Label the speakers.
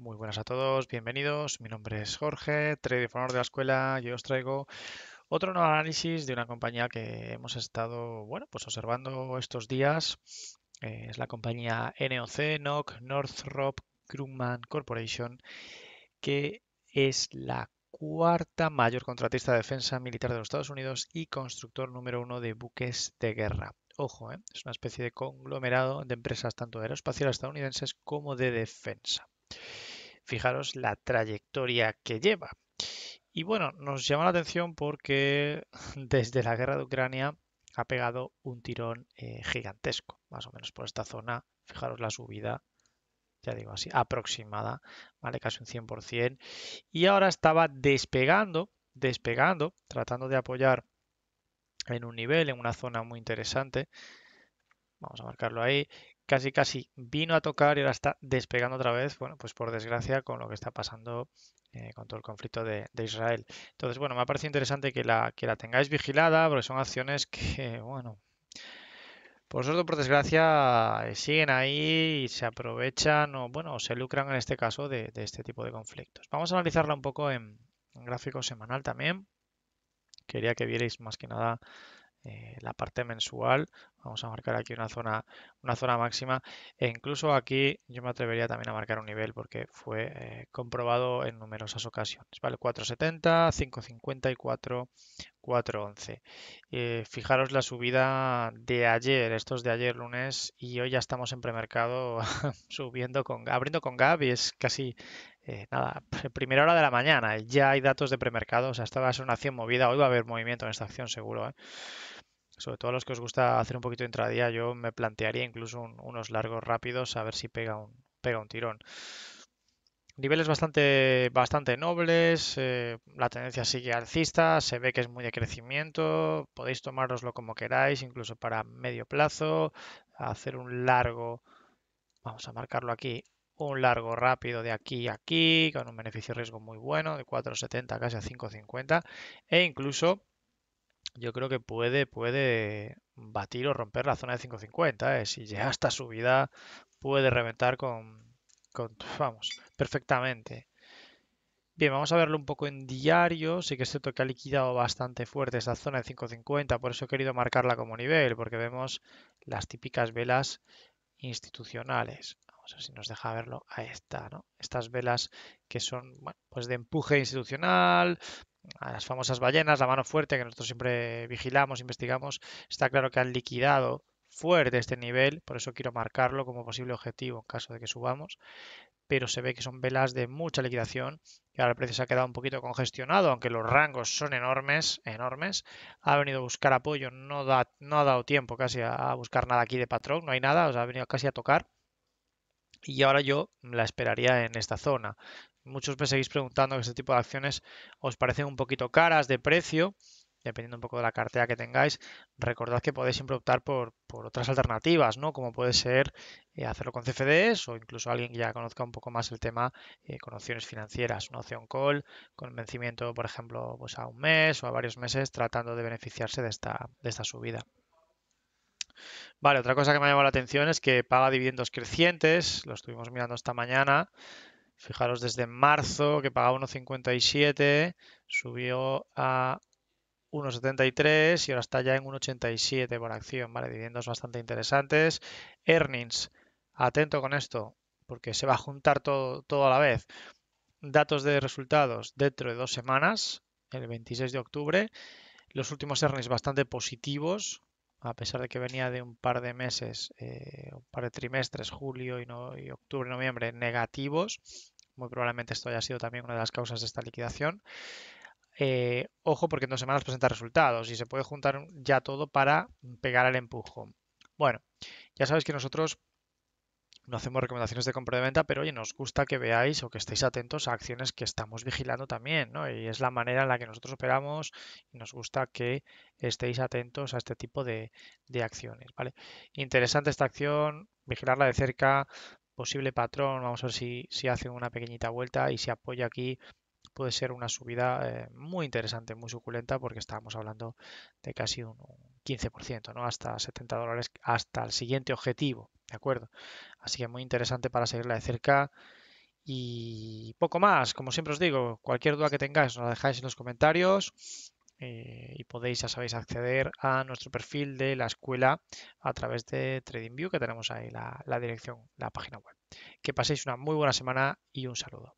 Speaker 1: Muy buenas a todos, bienvenidos. Mi nombre es Jorge, trade de la escuela. Yo os traigo otro nuevo análisis de una compañía que hemos estado, bueno, pues observando estos días. Eh, es la compañía NOC, NOC, Northrop Grumman Corporation, que es la cuarta mayor contratista de defensa militar de los Estados Unidos y constructor número uno de buques de guerra. Ojo, eh, es una especie de conglomerado de empresas tanto aeroespaciales estadounidenses como de defensa fijaros la trayectoria que lleva. Y bueno, nos llama la atención porque desde la guerra de Ucrania ha pegado un tirón eh, gigantesco, más o menos por esta zona. Fijaros la subida, ya digo así, aproximada, ¿vale? Casi un 100%. Y ahora estaba despegando, despegando, tratando de apoyar en un nivel, en una zona muy interesante. Vamos a marcarlo ahí, casi casi vino a tocar y ahora está despegando otra vez, bueno, pues por desgracia con lo que está pasando eh, con todo el conflicto de, Israel. Entonces, bueno, me ha parecido interesante que la, que la tengáis vigilada porque son acciones que, bueno, por suerte, por desgracia, eh, siguen ahí y se aprovechan o, bueno, se lucran en este caso de, este tipo de conflictos. Vamos a analizarla un poco en gráfico semanal también. Quería que vierais más que nada eh, la parte mensual. Vamos a marcar aquí una zona, una zona máxima e incluso aquí yo me atrevería también a marcar un nivel porque fue eh, comprobado en numerosas ocasiones. Vale, 470, 550 y 4, 411. Eh, fijaros la subida de ayer, estos de ayer lunes y hoy ya estamos en premercado subiendo con abriendo con gap y es casi eh, nada, primera hora de la mañana, ya hay datos de premercado, o sea, esta va a ser una acción movida, hoy va a haber movimiento en esta acción seguro. ¿eh? Sobre todo a los que os gusta hacer un poquito de intradía, yo me plantearía incluso unos largos rápidos a ver si pega un, pega un tirón. Niveles bastante, bastante nobles, eh, la tendencia sigue alcista, se ve que es muy de crecimiento, podéis tomároslo como queráis, incluso para medio plazo, hacer un largo, vamos a marcarlo aquí, un largo rápido de aquí a aquí, con un beneficio riesgo muy bueno, de 4,70 casi a 5,50, e incluso yo creo que puede, puede batir o romper la zona de 5,50. ¿eh? Si llega hasta subida, puede reventar con, con, vamos, perfectamente. Bien, vamos a verlo un poco en diario. Sí que es cierto que ha liquidado bastante fuerte esa zona de 5,50, por eso he querido marcarla como nivel, porque vemos las típicas velas institucionales vamos a si nos deja verlo, ahí está, ¿no? Estas velas que son pues de empuje institucional, a las famosas ballenas, la mano fuerte que nosotros siempre vigilamos, investigamos, está claro que han liquidado fuerte este nivel, por eso quiero marcarlo como posible objetivo en caso de que subamos, pero se ve que son velas de mucha liquidación y ahora el precio se ha quedado un poquito congestionado, aunque los rangos son enormes, enormes, ha venido a buscar apoyo, no, no ha dado tiempo casi a, buscar nada aquí de patrón, no hay nada, o ha venido casi a tocar, y ahora yo la esperaría en esta zona. Muchos me seguís preguntando que este tipo de acciones os parecen un poquito caras de precio, dependiendo un poco de la cartera que tengáis. Recordad que podéis siempre optar por, otras alternativas, ¿no? Como puede ser eh, hacerlo con CFDs o incluso alguien que ya conozca un poco más el tema eh, con opciones financieras, una opción call, con vencimiento, por ejemplo, pues a un mes o a varios meses, tratando de beneficiarse de esta, de esta subida. Vale, otra cosa que me ha llamado la atención es que paga dividendos crecientes, lo estuvimos mirando esta mañana. Fijaros desde marzo que pagaba 1,57, subió a 1,73 y ahora está ya en 1,87 por acción, ¿vale? Dividendos bastante interesantes. Earnings, atento con esto, porque se va a juntar todo, a la vez. Datos de resultados dentro de dos semanas, el 26 de octubre. Los últimos earnings bastante positivos, a pesar de que venía de un par de meses, eh, un par de trimestres, julio y, no, y octubre, noviembre, negativos, muy probablemente esto haya sido también una de las causas de esta liquidación. Eh, ojo porque en dos semanas presenta resultados y se puede juntar ya todo para pegar el empujo. Bueno, ya sabes que nosotros no hacemos recomendaciones de compra de venta, pero oye, nos gusta que veáis o que estéis atentos a acciones que estamos vigilando también, ¿no? Y es la manera en la que nosotros operamos y nos gusta que estéis atentos a este tipo de, acciones, ¿vale? Interesante esta acción, vigilarla de cerca, posible patrón, vamos a ver si, hace una pequeñita vuelta y si apoya aquí puede ser una subida eh, muy interesante, muy suculenta, porque estábamos hablando de casi un, 15%, ¿no? Hasta 70 dólares, hasta el siguiente objetivo, ¿de acuerdo? Así que muy interesante para seguirla de cerca. Y poco más, como siempre os digo, cualquier duda que tengáis nos la dejáis en los comentarios eh, y podéis, ya sabéis, acceder a nuestro perfil de la escuela a través de TradingView, que tenemos ahí la dirección, la página web. Que paséis una muy buena semana y un saludo.